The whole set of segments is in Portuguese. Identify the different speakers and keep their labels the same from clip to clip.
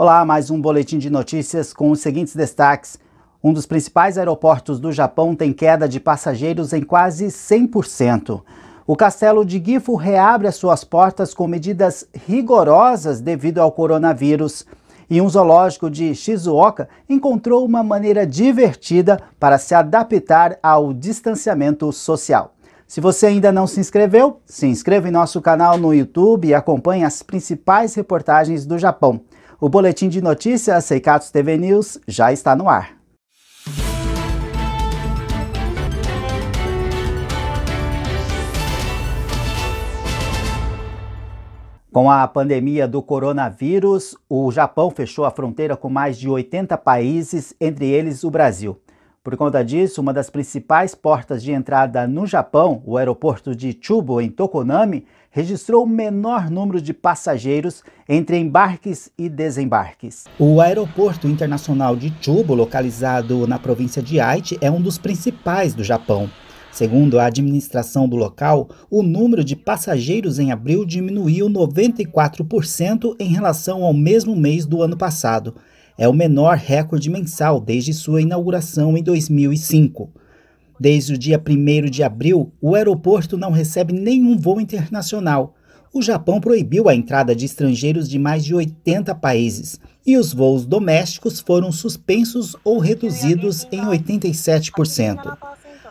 Speaker 1: Olá, mais um boletim de notícias com os seguintes destaques. Um dos principais aeroportos do Japão tem queda de passageiros em quase 100%. O castelo de Gifu reabre as suas portas com medidas rigorosas devido ao coronavírus. E um zoológico de Shizuoka encontrou uma maneira divertida para se adaptar ao distanciamento social. Se você ainda não se inscreveu, se inscreva em nosso canal no YouTube e acompanhe as principais reportagens do Japão. O boletim de notícias Seikatsu TV News já está no ar. Com a pandemia do coronavírus, o Japão fechou a fronteira com mais de 80 países, entre eles o Brasil. Por conta disso, uma das principais portas de entrada no Japão, o aeroporto de Chubo, em Tokonami, registrou o menor número de passageiros entre embarques e desembarques. O aeroporto internacional de Chubo, localizado na província de Aichi, é um dos principais do Japão. Segundo a administração do local, o número de passageiros em abril diminuiu 94% em relação ao mesmo mês do ano passado é o menor recorde mensal desde sua inauguração em 2005. Desde o dia 1 de abril, o aeroporto não recebe nenhum voo internacional. O Japão proibiu a entrada de estrangeiros de mais de 80 países e os voos domésticos foram suspensos ou reduzidos em 87%.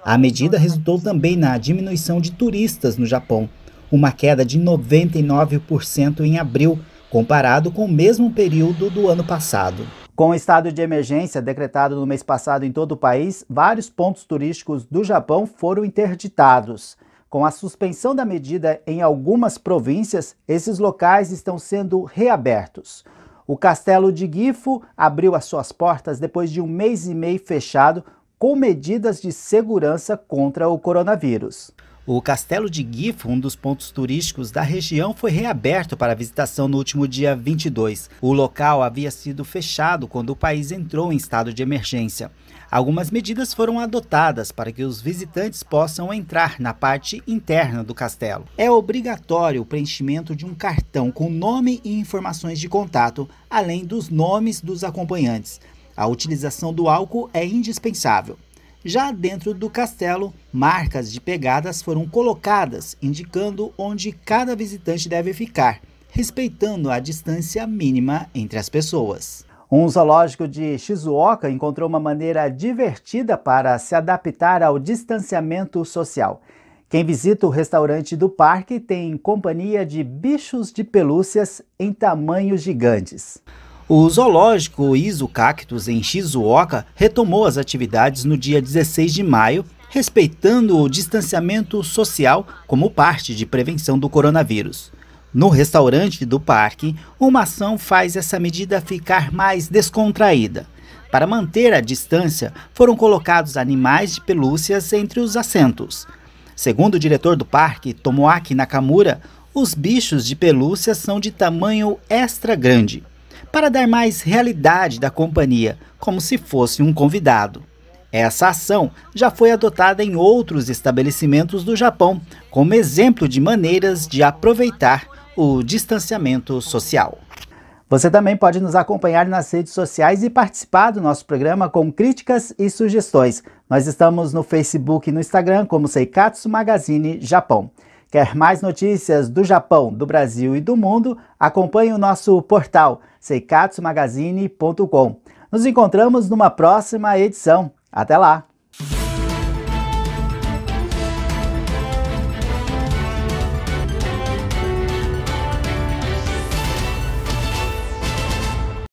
Speaker 1: A medida resultou também na diminuição de turistas no Japão, uma queda de 99% em abril, comparado com o mesmo período do ano passado. Com o estado de emergência decretado no mês passado em todo o país, vários pontos turísticos do Japão foram interditados. Com a suspensão da medida em algumas províncias, esses locais estão sendo reabertos. O castelo de Gifu abriu as suas portas depois de um mês e meio fechado com medidas de segurança contra o coronavírus. O Castelo de Gifo, um dos pontos turísticos da região, foi reaberto para visitação no último dia 22. O local havia sido fechado quando o país entrou em estado de emergência. Algumas medidas foram adotadas para que os visitantes possam entrar na parte interna do castelo. É obrigatório o preenchimento de um cartão com nome e informações de contato, além dos nomes dos acompanhantes. A utilização do álcool é indispensável. Já dentro do castelo, marcas de pegadas foram colocadas, indicando onde cada visitante deve ficar, respeitando a distância mínima entre as pessoas. Um zoológico de Shizuoka encontrou uma maneira divertida para se adaptar ao distanciamento social. Quem visita o restaurante do parque tem companhia de bichos de pelúcias em tamanhos gigantes. O zoológico Iso Cactus em Shizuoka retomou as atividades no dia 16 de maio, respeitando o distanciamento social como parte de prevenção do coronavírus. No restaurante do parque, uma ação faz essa medida ficar mais descontraída. Para manter a distância, foram colocados animais de pelúcias entre os assentos. Segundo o diretor do parque, Tomoaki Nakamura, os bichos de pelúcia são de tamanho extra grande para dar mais realidade da companhia, como se fosse um convidado. Essa ação já foi adotada em outros estabelecimentos do Japão, como exemplo de maneiras de aproveitar o distanciamento social. Você também pode nos acompanhar nas redes sociais e participar do nosso programa com críticas e sugestões. Nós estamos no Facebook e no Instagram como Seikatsu Magazine Japão. Quer mais notícias do Japão, do Brasil e do mundo? Acompanhe o nosso portal seikatsumagazine.com. Nos encontramos numa próxima edição. Até lá!